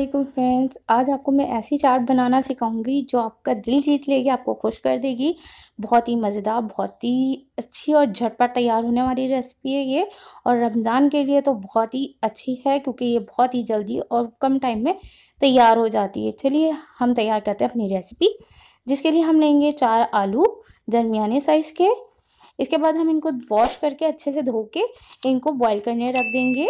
अस्सलाम फ्रेंड्स आज आपको मैं ऐसी चाट बनाना सिखाऊंगी जो आपका दिल जीत लेगी आपको खुश कर देगी बहुत ही मज़ेदार बहुत ही अच्छी और झटपट तैयार होने वाली रेसिपी है ये और रमज़ान के लिए तो बहुत ही अच्छी है क्योंकि ये बहुत ही जल्दी और कम टाइम में तैयार हो जाती है चलिए हम तैयार करते हैं अपनी रेसिपी जिसके लिए हम लेंगे चार आलू दरमियाने साइज़ के इसके बाद हम इनको वॉश करके अच्छे से धो के इनको बॉयल करने रख देंगे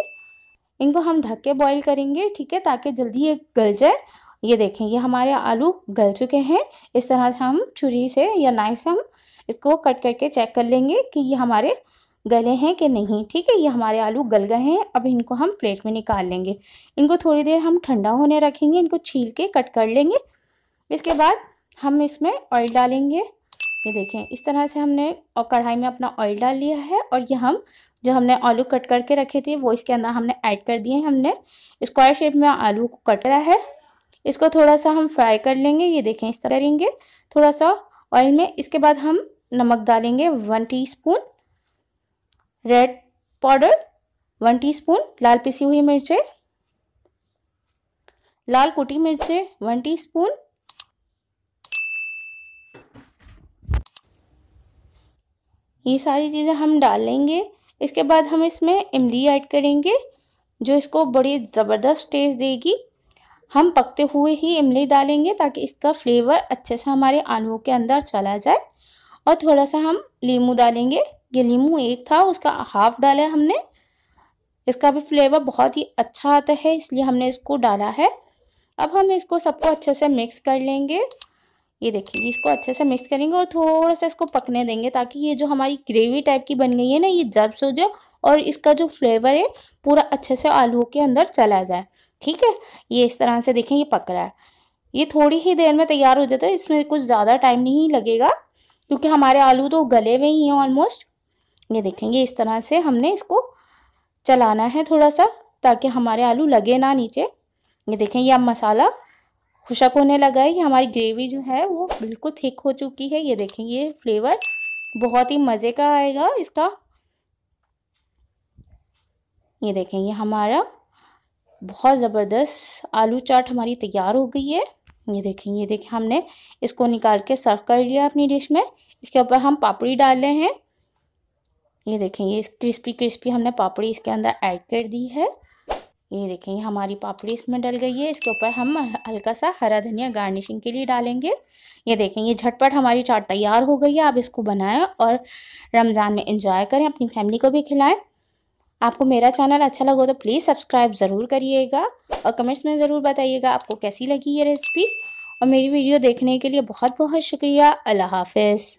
इनको हम ढक के बॉईल करेंगे ठीक है ताकि जल्दी ये गल जाए ये देखें ये हमारे आलू गल चुके हैं इस तरह से हम छुरी से या नाइफ से हम इसको कट करके चेक कर लेंगे कि ये हमारे गले हैं कि नहीं ठीक है ये हमारे आलू गल गए हैं अब इनको हम प्लेट में निकाल लेंगे इनको थोड़ी देर हम ठंडा होने रखेंगे इनको छील के कट कर लेंगे इसके बाद हम इसमें ऑयल डालेंगे ये देखें इस तरह से हमने और कढ़ाई में अपना ऑयल डाल लिया है और ये हम जो हमने आलू कट करके रखे थे वो इसके अंदर हमने ऐड कर दिए हैं हमने स्क्वायर शेप में आलू को कट रहा है इसको थोड़ा सा हम फ्राई कर लेंगे ये देखें इस तरह करेंगे थोड़ा सा ऑयल में इसके बाद हम नमक डालेंगे one T red powder one T लाल पिसी हुई मिर्चें लाल कुटी मिर्चें वन टी ये सारी चीज़ें हम डाल लेंगे इसके बाद हम इसमें इमली ऐड करेंगे जो इसको बड़ी ज़बरदस्त टेस्ट देगी हम पकते हुए ही इमली डालेंगे ताकि इसका फ्लेवर अच्छे से हमारे आलुओं के अंदर चला जाए और थोड़ा सा हम लीमू डालेंगे ये लीमू एक था उसका हाफ डाला है हमने इसका भी फ्लेवर बहुत ही अच्छा आता है इसलिए हमने इसको डाला है अब हम इसको सबको अच्छे से मिक्स कर लेंगे ये देखिए इसको अच्छे से मिक्स करेंगे और थोड़ा सा इसको पकने देंगे ताकि ये जो हमारी ग्रेवी टाइप की बन गई है ना ये जब्स हो जाए और इसका जो फ्लेवर है पूरा अच्छे से आलू के अंदर चला जाए ठीक है ये इस तरह से देखें ये पक रहा है ये थोड़ी ही देर में तैयार हो जाता तो है इसमें कुछ ज़्यादा टाइम नहीं लगेगा क्योंकि हमारे आलू तो गले हुए ही हैं ऑलमोस्ट ये देखेंगे इस तरह से हमने इसको चलाना है थोड़ा सा ताकि हमारे आलू लगे ना नीचे ये देखें ये अब मसाला खुशक होने लगा है ये हमारी ग्रेवी जो है वो बिल्कुल थिक हो चुकी है ये देखें ये फ्लेवर बहुत ही मज़े का आएगा इसका ये देखें ये हमारा बहुत ज़बरदस्त आलू चाट हमारी तैयार हो गई है ये देखें ये देखें हमने इसको निकाल के सर्व कर लिया अपनी डिश में इसके ऊपर हम पापड़ी डाले हैं ये देखें ये क्रिस्पी क्रिस्पी हमने पापड़ी इसके अंदर ऐड कर दी है ये देखें ये हमारी पापड़ी इसमें डल गई है इसके ऊपर हम हल्का सा हरा धनिया गार्निशिंग के लिए डालेंगे ये देखें ये झटपट हमारी चाट तैयार हो गई है आप इसको बनाएं और रमज़ान में इंजॉय करें अपनी फैमिली को भी खिलाएं आपको मेरा चैनल अच्छा लगा तो प्लीज़ सब्सक्राइब ज़रूर करिएगा और कमेंट्स में ज़रूर बताइएगा आपको कैसी लगी ये रेसिपी और मेरी वीडियो देखने के लिए बहुत बहुत शुक्रिया अल्लाह हाफिज़